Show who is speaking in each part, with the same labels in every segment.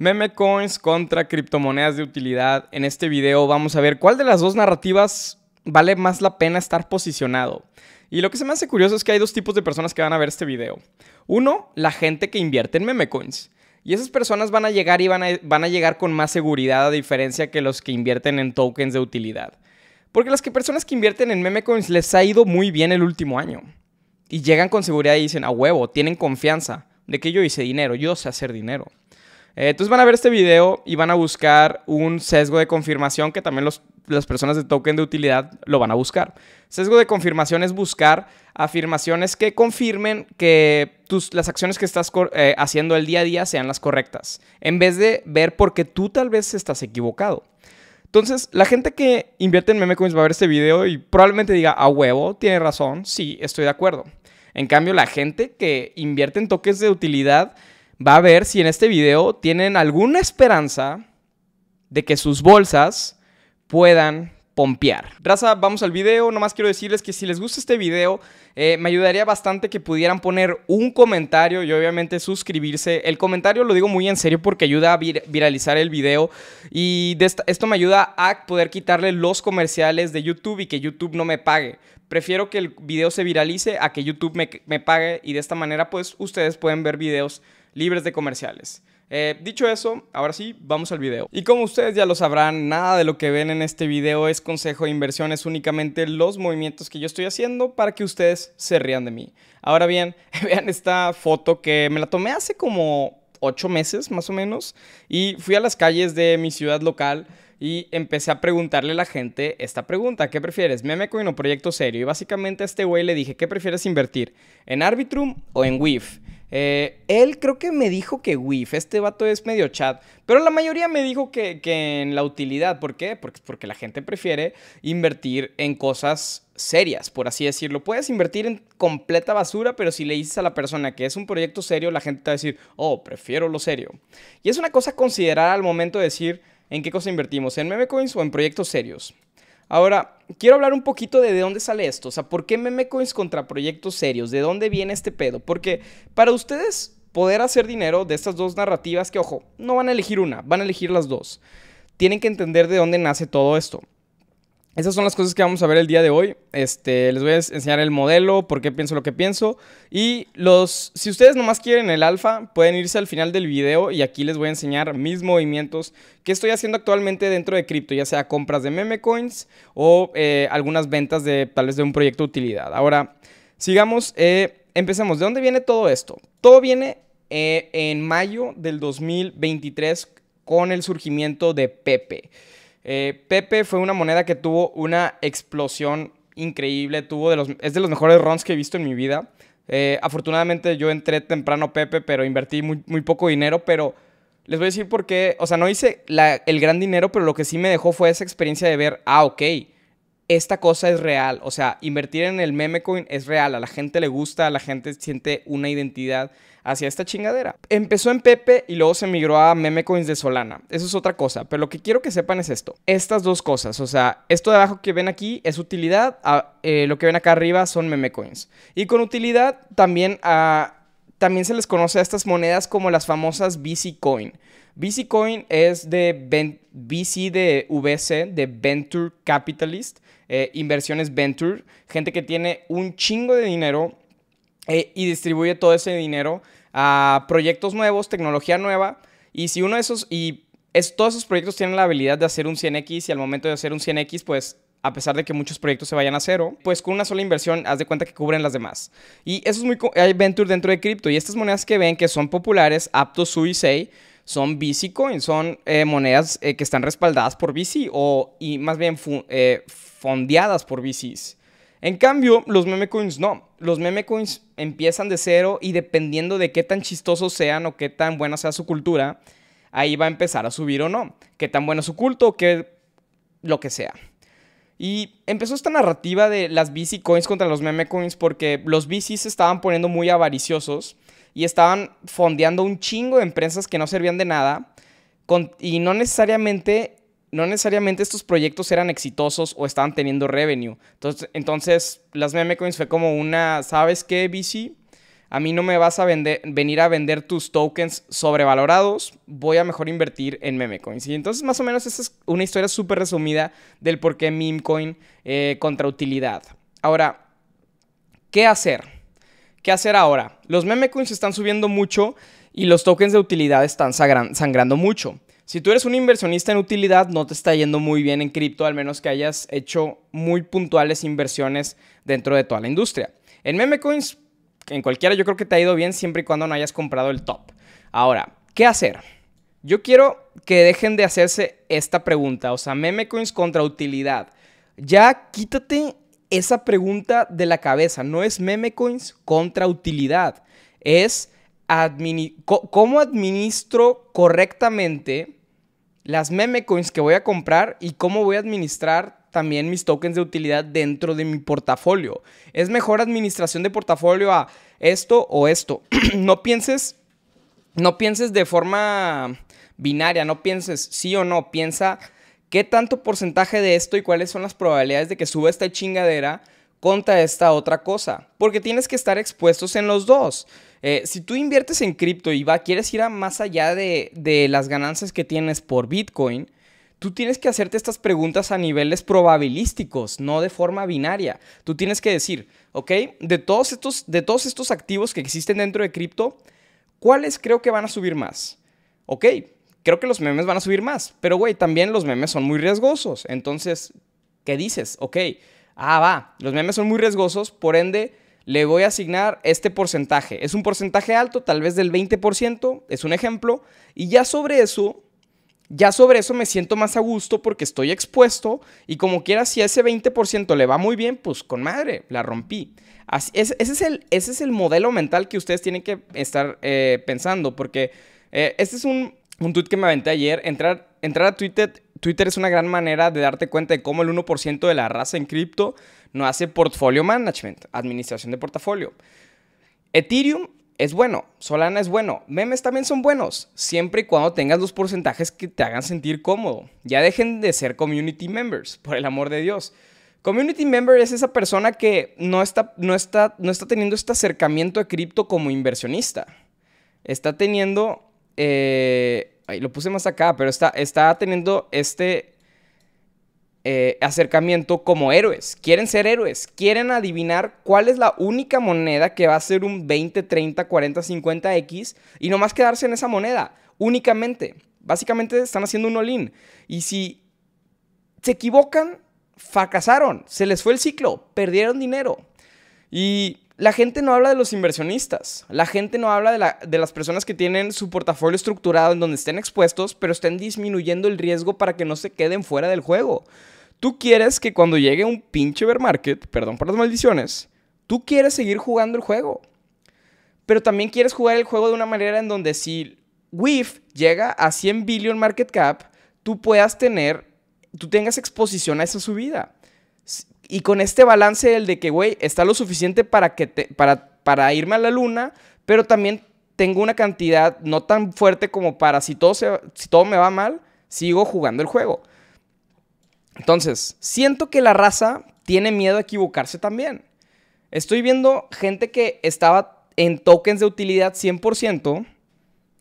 Speaker 1: memecoins coins contra criptomonedas de utilidad. En este video vamos a ver cuál de las dos narrativas vale más la pena estar posicionado. Y lo que se me hace curioso es que hay dos tipos de personas que van a ver este video. Uno, la gente que invierte en meme coins. Y esas personas van a llegar y van a, llegar con más seguridad a diferencia que los que invierten en tokens de utilidad. Porque las personas que invierten en meme coins les ha ido muy bien el último año. Y llegan con seguridad y dicen, a huevo, tienen confianza de que yo hice dinero, yo sé hacer dinero. Eh, entonces van a ver este video y van a buscar un sesgo de confirmación que también las personas de token de utilidad lo van a buscar. Sesgo de confirmación es buscar afirmaciones que confirmen que tus, las acciones que estás eh, haciendo el día a día sean las correctas, en vez de ver porque tú tal vez estás equivocado. Entonces, la gente que invierte en memecoins va a ver este video y probablemente diga, a huevo, tiene razón, sí, estoy de acuerdo. En cambio, la gente que invierte en toques de utilidad va a ver si en este video tienen alguna esperanza de que sus bolsas puedan pompear. Raza, vamos al video. Nomás quiero decirles que si les gusta este video, eh, me ayudaría bastante que pudieran poner un comentario y obviamente suscribirse. El comentario lo digo muy en serio porque ayuda a viralizar el video y esto me ayuda a poder quitarle los comerciales de YouTube y que YouTube no me pague. Prefiero que el video se viralice a que YouTube me, me pague y de esta manera pues ustedes pueden ver videos libres de comerciales. Eh, dicho eso, ahora sí, vamos al video. Y como ustedes ya lo sabrán, nada de lo que ven en este video es consejo de inversión, es únicamente los movimientos que yo estoy haciendo para que ustedes se rían de mí. Ahora bien, vean esta foto que me la tomé hace como ocho meses más o menos y fui a las calles de mi ciudad local y empecé a preguntarle a la gente esta pregunta, ¿qué prefieres, meme coin o proyecto serio? Y básicamente a este güey le dije, ¿qué prefieres invertir? ¿En Arbitrum o en WIF? Eh, él creo que me dijo que WIF, este vato es medio chat, pero la mayoría me dijo que, en la utilidad, ¿por qué? Porque, la gente prefiere invertir en cosas serias, por así decirlo. Puedes invertir en completa basura, pero si le dices a la persona que es un proyecto serio, la gente te va a decir, oh, prefiero lo serio. Y es una cosa considerada considerar al momento de decir en qué cosa invertimos, en meme coins o en proyectos serios. Ahora, quiero hablar un poquito de, de dónde sale esto, o sea, ¿por qué memecoins contra proyectos serios? ¿De dónde viene este pedo? Porque para ustedes poder hacer dinero de estas dos narrativas, que ojo, no van a elegir una, van a elegir las dos. Tienen que entender de dónde nace todo esto. Esas son las cosas que vamos a ver el día de hoy. Este, les voy a enseñar el modelo, por qué pienso lo que pienso. Y los, si ustedes nomás quieren el alfa, pueden irse al final del video y aquí les voy a enseñar mis movimientos que estoy haciendo actualmente dentro de cripto, ya sea compras de meme coins o eh, algunas ventas de tal vez de un proyecto de utilidad. Ahora, sigamos, eh, empecemos. ¿De dónde viene todo esto? Todo viene eh, en mayo del 2023 con el surgimiento de Pepe. Eh, Pepe fue una moneda que tuvo una explosión increíble, tuvo es de los mejores runs que he visto en mi vida. Eh, afortunadamente yo entré temprano Pepe, pero invertí muy, poco dinero, pero les voy a decir por qué, o sea, no hice el gran dinero, pero lo que sí me dejó fue esa experiencia de ver, ah, ok, esta cosa es real. O sea, invertir en el meme coin es real. A la gente le gusta, a la gente siente una identidad hacia esta chingadera. Empezó en Pepe y luego se migró a meme coins de Solana. Eso es otra cosa. Pero lo que quiero que sepan es esto. Estas dos cosas. O sea, esto de abajo que ven aquí es utilidad. Eh, lo que ven acá arriba son meme coins. Y con utilidad también ah, También se les conoce a estas monedas como las famosas BC Coin. Coin es de VC de VC, de Venture Capitalist, eh, inversiones Venture, gente que tiene un chingo de dinero eh, y distribuye todo ese dinero a proyectos nuevos, tecnología nueva. Y si uno de esos, y todos esos proyectos tienen la habilidad de hacer un 100X y al momento de hacer un 100X, pues a pesar de que muchos proyectos se vayan a cero, pues con una sola inversión haz de cuenta que cubren las demás. Y eso es muy... Hay venture dentro de cripto y estas monedas que ven que son populares, Aptos, Suisei, son BC son eh, monedas eh, que están respaldadas por BC o y más bien eh, fondeadas por VCs. En cambio, los meme coins no. Los meme coins empiezan de cero y dependiendo de qué tan chistosos sean o qué tan buena sea su cultura, ahí va a empezar a subir o no. Qué tan bueno es su culto, o qué lo que sea. Y empezó esta narrativa de las BC coins contra los meme coins porque los BCs se estaban poniendo muy avariciosos y estaban fondeando un chingo de empresas que no servían de nada con, y no necesariamente no necesariamente estos proyectos eran exitosos o estaban teniendo revenue. Entonces, entonces las meme coins fue como una, ¿sabes qué, BC? a mí no me vas a vender, venir a vender tus tokens sobrevalorados, voy a mejor invertir en memecoins. Y entonces más o menos esa es una historia súper resumida del por qué memecoin eh, contra utilidad. Ahora, ¿qué hacer? ¿Qué hacer ahora? Los memecoins están subiendo mucho y los tokens de utilidad están sangrando mucho. Si tú eres un inversionista en utilidad, no te está yendo muy bien en cripto, al menos que hayas hecho muy puntuales inversiones dentro de toda la industria. En memecoins en cualquiera yo creo que te ha ido bien siempre y cuando no hayas comprado el top. Ahora, ¿qué hacer? Yo quiero que dejen de hacerse esta pregunta, o sea, meme coins contra utilidad. Ya quítate esa pregunta de la cabeza, no es meme coins contra utilidad, es cómo administro correctamente las meme coins que voy a comprar y cómo voy a administrar también mis tokens de utilidad dentro de mi portafolio. Es mejor administración de portafolio a esto o esto. no pienses no pienses de forma binaria, no pienses sí o no, piensa qué tanto porcentaje de esto y cuáles son las probabilidades de que suba esta chingadera contra esta otra cosa, porque tienes que estar expuestos en los dos. Eh, si tú inviertes en cripto y va, quieres ir a más allá de, de las ganancias que tienes por Bitcoin, Tú tienes que hacerte estas preguntas a niveles probabilísticos, no de forma binaria. Tú tienes que decir, ok, de todos estos, de todos estos activos que existen dentro de cripto, ¿cuáles creo que van a subir más? Ok, creo que los memes van a subir más, pero güey, también los memes son muy riesgosos. Entonces, ¿qué dices? Ok, ah, va, los memes son muy riesgosos, por ende, le voy a asignar este porcentaje. Es un porcentaje alto, tal vez del 20%, es un ejemplo, y ya sobre eso ya sobre eso me siento más a gusto porque estoy expuesto y como quiera, si a ese 20% le va muy bien, pues con madre, la rompí. ese, es el, ese es el modelo mental que ustedes tienen que estar eh, pensando porque eh, este es un, un tweet que me aventé ayer. Entrar, entrar a Twitter, Twitter es una gran manera de darte cuenta de cómo el 1% de la raza en cripto no hace portfolio management, administración de portafolio. Ethereum es bueno, Solana es bueno, memes también son buenos, siempre y cuando tengas los porcentajes que te hagan sentir cómodo. Ya dejen de ser community members, por el amor de Dios. Community member es esa persona que no está, no está, no está teniendo este acercamiento a cripto como inversionista. Está teniendo... Eh, ahí lo puse más acá, pero está, está teniendo este eh, acercamiento como héroes. Quieren ser héroes. Quieren adivinar cuál es la única moneda que va a ser un 20, 30, 40, 50X y nomás quedarse en esa moneda. Únicamente. Básicamente están haciendo un all-in. Y si se equivocan, fracasaron. Se les fue el ciclo. Perdieron dinero. Y la gente no habla de los inversionistas, la gente no habla de, las personas que tienen su portafolio estructurado en donde estén expuestos, pero estén disminuyendo el riesgo para que no se queden fuera del juego. Tú quieres que cuando llegue un pinche bear market, perdón por las maldiciones, tú quieres seguir jugando el juego. Pero también quieres jugar el juego de una manera en donde si WIF llega a 100 billion market cap, tú puedas tener, tú tengas exposición a esa subida. Y con este balance, el de que, güey, está lo suficiente para, que te, para, para irme a la luna, pero también tengo una cantidad no tan fuerte como para si todo, si todo me va mal, sigo jugando el juego. Entonces, siento que la raza tiene miedo a equivocarse también. Estoy viendo gente que estaba en tokens de utilidad 100%,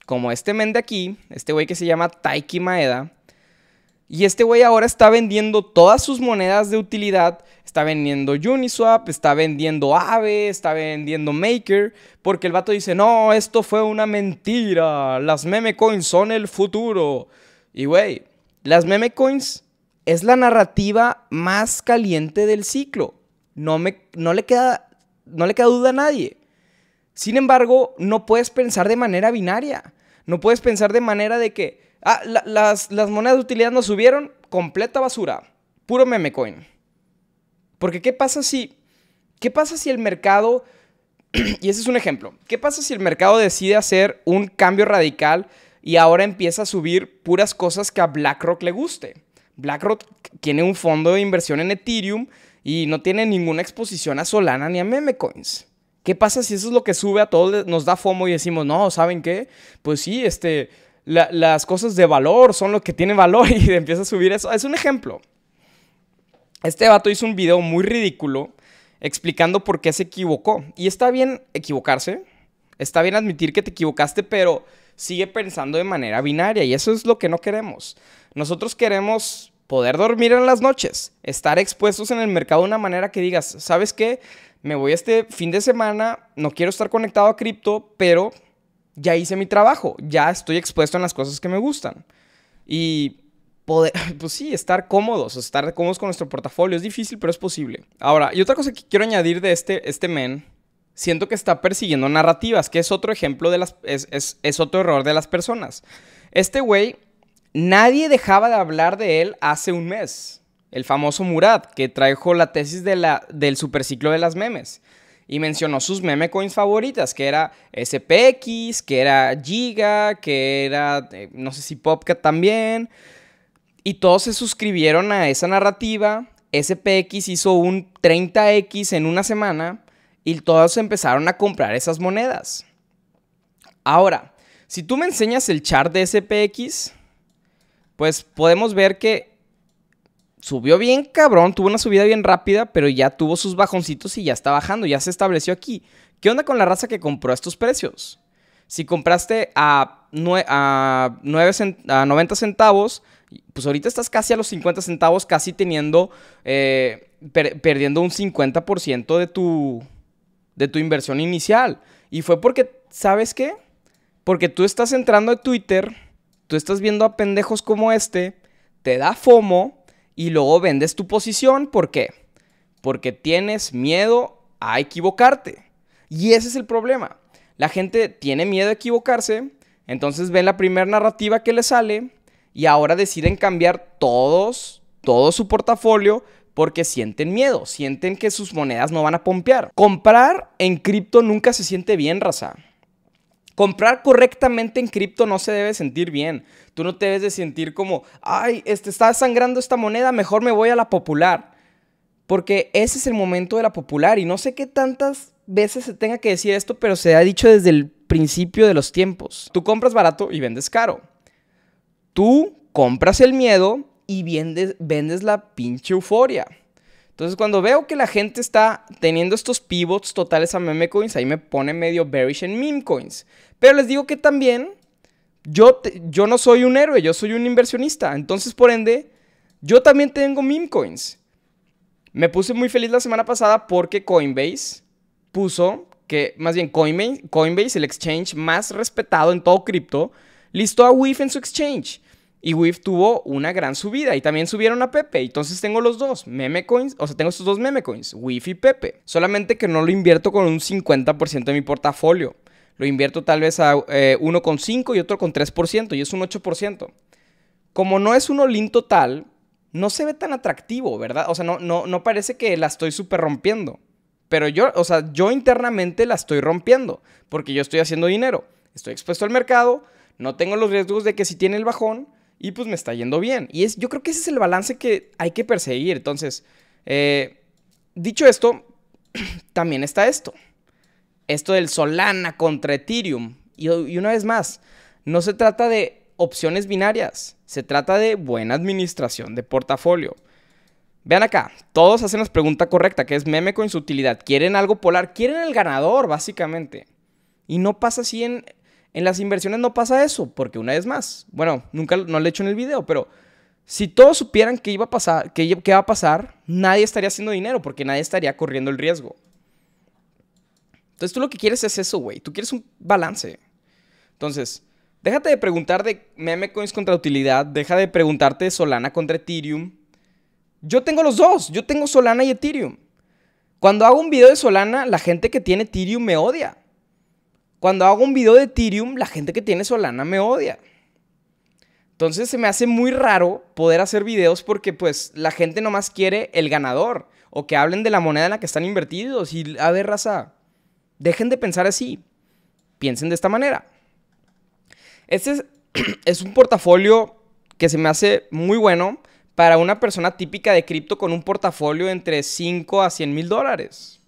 Speaker 1: como este men de aquí, este güey que se llama Taiki Maeda, y este güey ahora está vendiendo todas sus monedas de utilidad. Está vendiendo Uniswap, está vendiendo Aave, está vendiendo Maker. Porque el vato dice, no, esto fue una mentira. Las meme coins son el futuro. Y güey, las meme coins es la narrativa más caliente del ciclo. No, me, no, le queda, no le queda duda a nadie. Sin embargo, no puedes pensar de manera binaria. No puedes pensar de manera de que Ah, las, monedas de utilidad no subieron, completa basura. Puro meme coin. Porque ¿qué pasa si... ¿Qué pasa si el mercado... y ese es un ejemplo. ¿Qué pasa si el mercado decide hacer un cambio radical y ahora empieza a subir puras cosas que a BlackRock le guste? BlackRock tiene un fondo de inversión en Ethereum y no tiene ninguna exposición a Solana ni a memecoins. ¿Qué pasa si eso es lo que sube a todos? Nos da FOMO y decimos, no, ¿saben qué? Pues sí, este, las cosas de valor son lo que tiene valor y empieza a subir eso. Es un ejemplo. Este vato hizo un video muy ridículo explicando por qué se equivocó. Y está bien equivocarse, está bien admitir que te equivocaste, pero sigue pensando de manera binaria y eso es lo que no queremos. Nosotros queremos poder dormir en las noches, estar expuestos en el mercado de una manera que digas, ¿sabes qué? Me voy este fin de semana, no quiero estar conectado a cripto, pero ya hice mi trabajo, ya estoy expuesto en las cosas que me gustan. Y poder, pues sí, estar cómodos, estar cómodos con nuestro portafolio es difícil, pero es posible. Ahora, y otra cosa que quiero añadir de este, este men, siento que está persiguiendo narrativas, que es otro ejemplo de las, es, otro error de las personas. Este güey, nadie dejaba de hablar de él hace un mes. El famoso Murat, que trajo la tesis de la, del superciclo de las memes y mencionó sus meme coins favoritas, que era SPX, que era Giga, que era, eh, no sé si Popcat también. Y todos se suscribieron a esa narrativa. SPX hizo un 30X en una semana y todos empezaron a comprar esas monedas. Ahora, si tú me enseñas el chart de SPX, pues podemos ver que subió bien cabrón, tuvo una subida bien rápida, pero ya tuvo sus bajoncitos y ya está bajando, ya se estableció aquí. ¿Qué onda con la raza que compró a estos precios? Si compraste a, a, a 90 centavos, pues ahorita estás casi a los 50 centavos, casi teniendo, eh, perdiendo un 50% de tu, de tu inversión inicial. Y fue porque, ¿sabes qué? Porque tú estás entrando a Twitter, tú estás viendo a pendejos como este, te da FOMO, y luego vendes tu posición. ¿Por qué? Porque tienes miedo a equivocarte. Y ese es el problema. La gente tiene miedo a equivocarse, entonces ven la primera narrativa que le sale y ahora deciden cambiar todos, todo su portafolio porque sienten miedo, sienten que sus monedas no van a pompear. Comprar en cripto nunca se siente bien, raza comprar correctamente en cripto no se debe sentir bien. Tú no te debes de sentir como, ay, este, está sangrando esta moneda, mejor me voy a la popular. Porque ese es el momento de la popular. Y no sé qué tantas veces se tenga que decir esto, pero se ha dicho desde el principio de los tiempos. Tú compras barato y vendes caro. Tú compras el miedo y vendes la pinche euforia. Entonces, cuando veo que la gente está teniendo estos pivots totales a meme coins, ahí me pone medio bearish en meme coins. Pero les digo que también yo, yo no soy un héroe, yo soy un inversionista. Entonces, por ende, yo también tengo meme coins. Me puse muy feliz la semana pasada porque Coinbase puso que, más bien, Coinbase, Coinbase el exchange más respetado en todo cripto, listó a WIF en su exchange. Y WIF tuvo una gran subida y también subieron a Pepe. Entonces tengo los dos, meme coins, o sea, tengo estos dos meme coins, WIF y Pepe. Solamente que no lo invierto con un 50% de mi portafolio. Lo invierto tal vez a eh, uno con 5 y otro con 3% y es un 8%. Como no es un olín total, no se ve tan atractivo, ¿verdad? O sea, no, no, no parece que la estoy súper rompiendo. Pero yo, o sea, yo internamente la estoy rompiendo porque yo estoy haciendo dinero. Estoy expuesto al mercado, no tengo los riesgos de que si tiene el bajón, y pues me está yendo bien. Y es, yo creo que ese es el balance que hay que perseguir. Entonces, eh, dicho esto, también está esto. Esto del Solana contra Ethereum. Y, una vez más, no se trata de opciones binarias, se trata de buena administración de portafolio. Vean acá, todos hacen la pregunta correcta, que es meme con su utilidad. Quieren algo polar, quieren el ganador, básicamente. Y no pasa así en en las inversiones no pasa eso, porque una vez más, bueno, nunca lo he hecho en el video, pero si todos supieran que iba a pasar, que, va a pasar, nadie estaría haciendo dinero porque nadie estaría corriendo el riesgo. Entonces tú lo que quieres es eso, güey. Tú quieres un balance. Entonces, déjate de preguntar de meme coins contra utilidad, deja de preguntarte de Solana contra Ethereum. Yo tengo los dos, yo tengo Solana y Ethereum. Cuando hago un video de Solana, la gente que tiene Ethereum me odia. Cuando hago un video de Ethereum, la gente que tiene Solana me odia. Entonces se me hace muy raro poder hacer videos porque pues la gente nomás quiere el ganador o que hablen de la moneda en la que están invertidos y a ver, raza, dejen de pensar así. Piensen de esta manera. Este es, es un portafolio que se me hace muy bueno para una persona típica de cripto con un portafolio entre 5 a 100 mil dólares.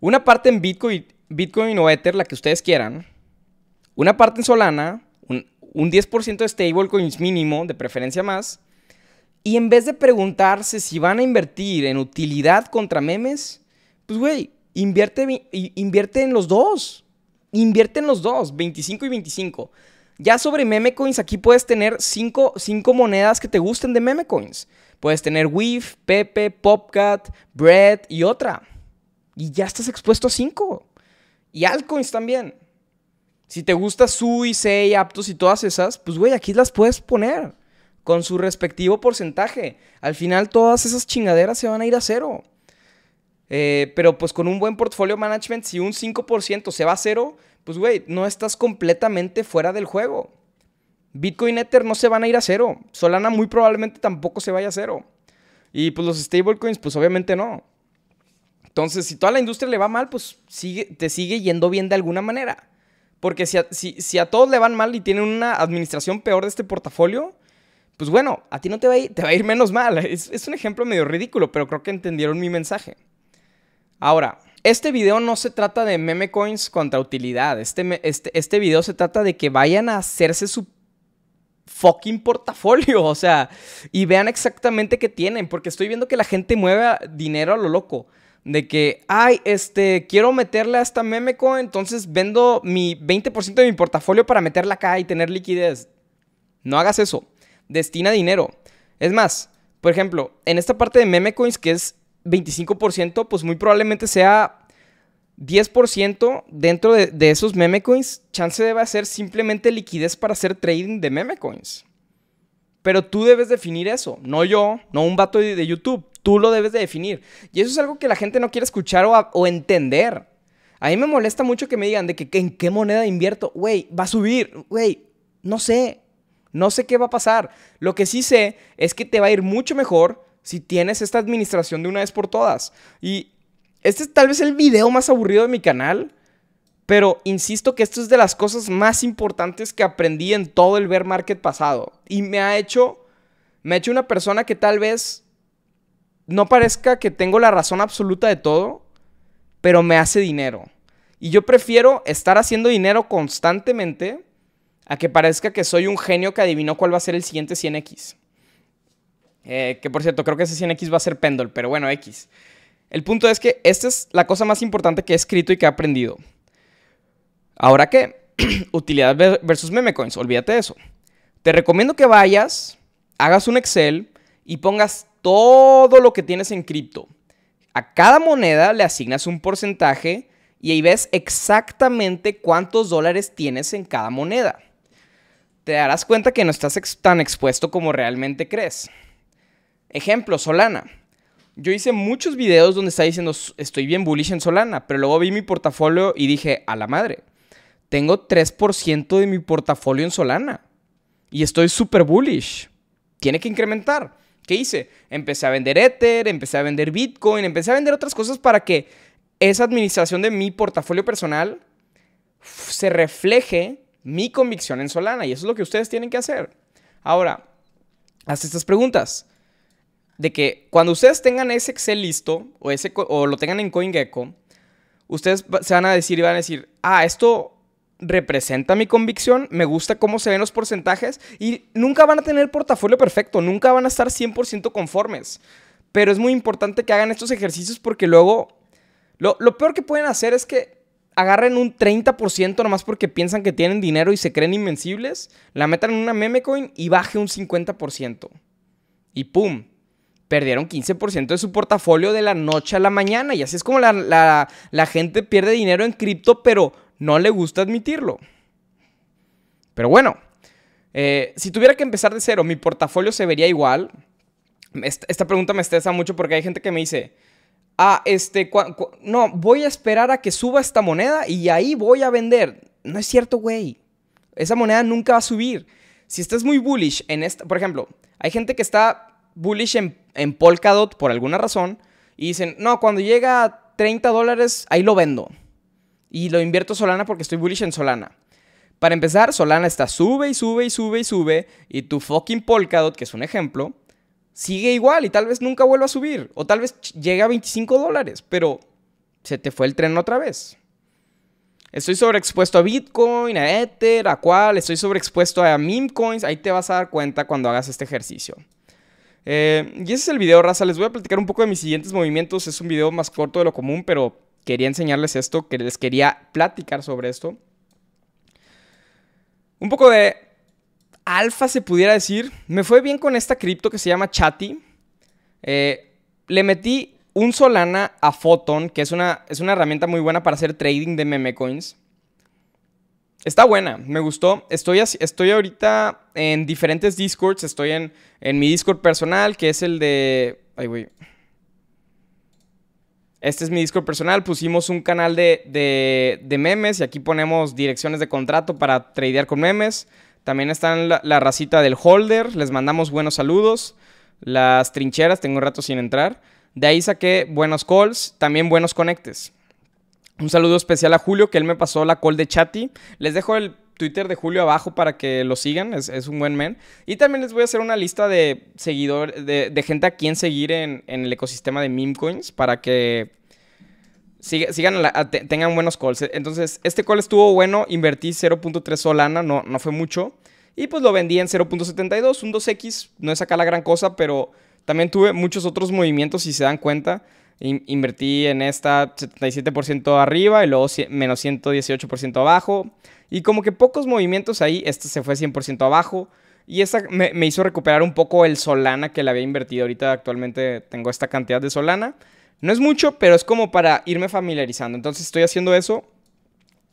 Speaker 1: Una parte en Bitcoin Bitcoin o Ether, la que ustedes quieran, una parte en Solana, un, 10% de stablecoins mínimo, de preferencia más, y en vez de preguntarse si van a invertir en utilidad contra memes, pues güey, invierte, invierte en los dos. Invierte en los dos, 25 y 25. Ya sobre meme coins, aquí puedes tener 5 monedas que te gusten de meme coins. Puedes tener WIF, Pepe, Popcat, Bread y otra. Y ya estás expuesto a 5. Y altcoins también. Si te gusta SUI, SEI, Aptos y todas esas, pues güey, aquí las puedes poner con su respectivo porcentaje. Al final todas esas chingaderas se van a ir a cero. Eh, pero pues con un buen portfolio management, si un 5% se va a cero, pues güey, no estás completamente fuera del juego. Bitcoin Ether no se van a ir a cero. Solana muy probablemente tampoco se vaya a cero. Y pues los stablecoins, pues obviamente no. Entonces, si toda la industria le va mal, pues sigue, te sigue yendo bien de alguna manera. Porque si a, si, a todos le van mal y tienen una administración peor de este portafolio, pues bueno, a ti no te va a ir, te va a ir menos mal. Es, un ejemplo medio ridículo, pero creo que entendieron mi mensaje. Ahora, este video no se trata de meme coins contra utilidad. Este, este, este video se trata de que vayan a hacerse su fucking portafolio, o sea, y vean exactamente qué tienen, porque estoy viendo que la gente mueve dinero a lo loco de que, ay, este, quiero meterle a esta coin, entonces vendo mi 20% de mi portafolio para meterla acá y tener liquidez. No hagas eso. Destina dinero. Es más, por ejemplo, en esta parte de coins que es 25%, pues muy probablemente sea 10% dentro de, esos esos coins. Chance debe ser simplemente liquidez para hacer trading de meme coins. Pero tú debes definir eso, no yo, no un vato de YouTube. Tú lo debes de definir. Y eso es algo que la gente no quiere escuchar o, entender. A mí me molesta mucho que me digan de que, en qué moneda invierto. Güey, va a subir. Güey, no sé. No sé qué va a pasar. Lo que sí sé es que te va a ir mucho mejor si tienes esta administración de una vez por todas. Y este es tal vez el video más aburrido de mi canal. Pero insisto que esto es de las cosas más importantes que aprendí en todo el bear market pasado. Y me ha hecho, me ha hecho una persona que tal vez no parezca que tengo la razón absoluta de todo, pero me hace dinero. Y yo prefiero estar haciendo dinero constantemente a que parezca que soy un genio que adivinó cuál va a ser el siguiente 100X. Eh, que por cierto, creo que ese 100X va a ser Pendle, pero bueno, X. El punto es que esta es la cosa más importante que he escrito y que he aprendido. Ahora qué? utilidad versus meme coins, olvídate de eso. Te recomiendo que vayas, hagas un Excel y pongas todo lo que tienes en cripto. A cada moneda le asignas un porcentaje y ahí ves exactamente cuántos dólares tienes en cada moneda. Te darás cuenta que no estás tan expuesto como realmente crees. Ejemplo, Solana. Yo hice muchos videos donde estaba diciendo estoy bien bullish en Solana, pero luego vi mi portafolio y dije, a la madre, tengo 3% de mi portafolio en Solana y estoy súper bullish. Tiene que incrementar. ¿Qué hice? Empecé a vender Ether, empecé a vender Bitcoin, empecé a vender otras cosas para que esa administración de mi portafolio personal se refleje mi convicción en Solana. Y eso es lo que ustedes tienen que hacer. Ahora, haz estas preguntas. De que cuando ustedes tengan ese Excel listo o, ese, o lo tengan en CoinGecko, ustedes se van a decir y van a decir, ah, esto representa mi convicción, me gusta cómo se ven los porcentajes y nunca van a tener portafolio perfecto, nunca van a estar 100% conformes. Pero es muy importante que hagan estos ejercicios porque luego lo, peor que pueden hacer es que agarren un 30% nomás porque piensan que tienen dinero y se creen invencibles, la metan en una meme coin y baje un 50%. Y pum, perdieron 15% de su portafolio de la noche a la mañana. Y así es como la gente pierde dinero en cripto, pero no le gusta admitirlo. Pero bueno, eh, si tuviera que empezar de cero, ¿mi portafolio se vería igual? Esta, pregunta me estresa mucho porque hay gente que me dice, ah, este, no, voy a esperar a que suba esta moneda y ahí voy a vender. No es cierto, güey. Esa moneda nunca va a subir. Si estás muy bullish en esta, por ejemplo, hay gente que está bullish en, en Polkadot por alguna razón y dicen, no, cuando llega a 30 dólares, ahí lo vendo y lo invierto Solana porque estoy bullish en Solana. Para empezar, Solana está sube y sube y sube y sube y tu fucking Polkadot, que es un ejemplo, sigue igual y tal vez nunca vuelva a subir o tal vez llegue a 25 dólares, pero se te fue el tren otra vez. Estoy sobreexpuesto a Bitcoin, a Ether, a cual, estoy sobreexpuesto a meme coins, ahí te vas a dar cuenta cuando hagas este ejercicio. Eh, y ese es el video, raza. Les voy a platicar un poco de mis siguientes movimientos. Es un video más corto de lo común, pero quería enseñarles esto, que les quería platicar sobre esto. Un poco de alfa se pudiera decir. Me fue bien con esta cripto que se llama Chatty. Eh, le metí un Solana a Photon, que es una, es una herramienta muy buena para hacer trading de meme coins. Está buena, me gustó. Estoy, estoy ahorita en diferentes Discords. Estoy en, en mi Discord personal, que es el de... Ay, güey. Este es mi disco personal. Pusimos un canal de, memes y aquí ponemos direcciones de contrato para tradear con memes. También están la, la, racita del holder. Les mandamos buenos saludos. Las trincheras, tengo un rato sin entrar. De ahí saqué buenos calls, también buenos conectes. Un saludo especial a Julio, que él me pasó la call de Chatty. Les dejo el Twitter de Julio abajo para que lo sigan, es, un buen men. Y también les voy a hacer una lista de seguidores, de, gente a quien seguir en, el ecosistema de meme coins para que sigan tengan buenos calls. Entonces, este call estuvo bueno, invertí 0.3 Solana, no, no fue mucho. Y pues lo vendí en 0.72, un 2X, no es acá la gran cosa, pero también tuve muchos otros movimientos, si se dan cuenta. invertí en esta 77% arriba y luego menos 118% abajo. Y como que pocos movimientos ahí, este se fue 100% abajo. Y esta me, hizo recuperar un poco el Solana que le había invertido. Ahorita actualmente tengo esta cantidad de Solana. No es mucho, pero es como para irme familiarizando. Entonces estoy haciendo eso.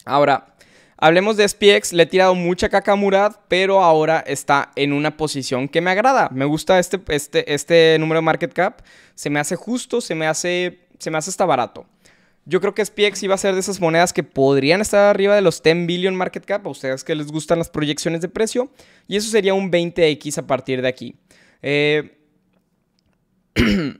Speaker 1: Ahora, hablemos de SPX. Le he tirado mucha caca Murad, pero ahora está en una posición que me agrada. Me gusta este, este, este número de market cap. Se me hace justo, se me hace, se me hace hasta barato. Yo creo que SPX iba a ser de esas monedas que podrían estar arriba de los 10 billion market cap, a ustedes que les gustan las proyecciones de precio, y eso sería un 20x a partir de aquí. Eh,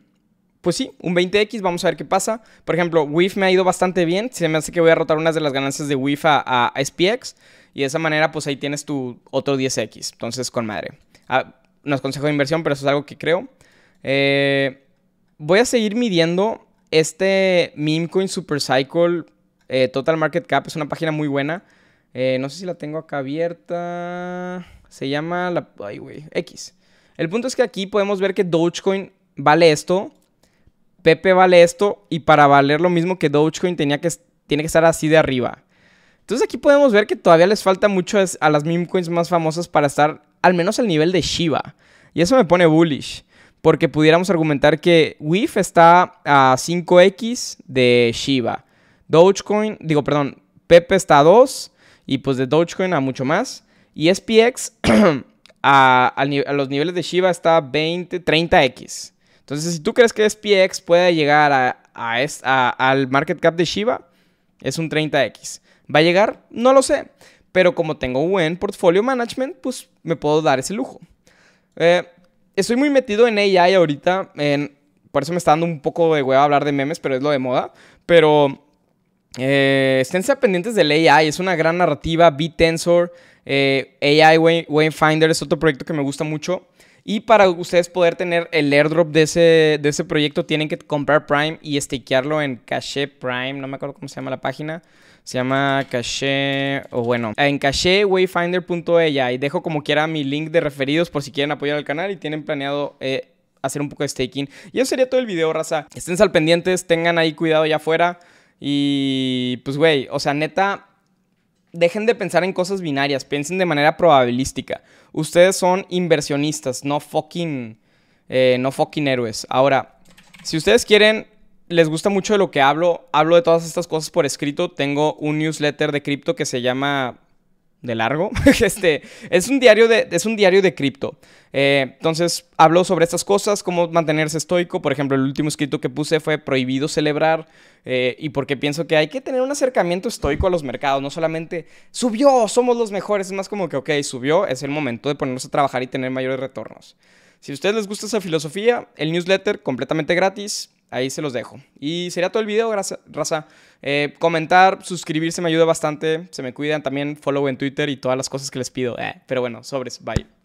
Speaker 1: pues sí, un 20x, vamos a ver qué pasa. Por ejemplo, WIF me ha ido bastante bien, se me hace que voy a rotar unas de las ganancias de WIF a, SPX, y de esa manera pues ahí tienes tu otro 10x, entonces con madre. Ah, no es consejo de inversión, pero eso es algo que creo. Eh, voy a seguir midiendo este Memecoin Super Cycle eh, Total Market Cap es una página muy buena. Eh, no sé si la tengo acá abierta. Se llama la. Ay, güey. X. El punto es que aquí podemos ver que Dogecoin vale esto. Pepe vale esto. Y para valer lo mismo que Dogecoin tenía que, tiene que estar así de arriba. Entonces aquí podemos ver que todavía les falta mucho a las Memecoins más famosas para estar al menos al nivel de Shiba. Y eso me pone bullish porque pudiéramos argumentar que WIF está a 5x de Shiba. Dogecoin, digo, perdón, Pepe está a 2 y pues de Dogecoin a mucho más. Y SPX a, los niveles de Shiba está 20, 30x. Entonces, si tú crees que SPX puede llegar a, al market cap de Shiba, es un 30x. ¿Va a llegar? No lo sé. Pero como tengo buen portfolio management, pues me puedo dar ese lujo. Eh, estoy muy metido en AI ahorita. por eso me está dando un poco de hueva hablar de memes, pero es lo de moda. Pero eh, esténse pendientes del AI. Es una gran narrativa. B-Tensor, eh, AI Wayfinder es otro proyecto que me gusta mucho. Y para ustedes poder tener el airdrop de ese, de ese proyecto, tienen que comprar Prime y stakearlo en Caché Prime. No me acuerdo cómo se llama la página. Se llama Caché, o bueno, en cachewayfinder.ella. Y dejo como quiera mi link de referidos por si quieren apoyar al canal y tienen planeado eh, hacer un poco de staking. Y eso sería todo el video, raza. Estén al pendientes, tengan ahí cuidado allá afuera. Y pues, güey, o sea, neta, dejen de pensar en cosas binarias, piensen de manera probabilística. Ustedes son inversionistas, no fucking, eh, no fucking héroes. Ahora, si ustedes quieren, les gusta mucho de lo que hablo, hablo de todas estas cosas por escrito. Tengo un newsletter de cripto que se llama de largo. este, es un diario de, es un diario de cripto. Eh, entonces, habló sobre estas cosas, cómo mantenerse estoico. Por ejemplo, el último escrito que puse fue prohibido celebrar. Eh, y porque pienso que hay que tener un acercamiento estoico a los mercados, no solamente subió, somos los mejores, es más como que, ok, subió, es el momento de ponernos a trabajar y tener mayores retornos. Si a ustedes les gusta esa filosofía, el newsletter completamente gratis, ahí se los dejo. Y sería todo el video, raza. Eh, comentar, suscribirse me ayuda bastante. Se me cuidan. También follow en Twitter y todas las cosas que les pido. Eh, pero bueno, sobres. Bye.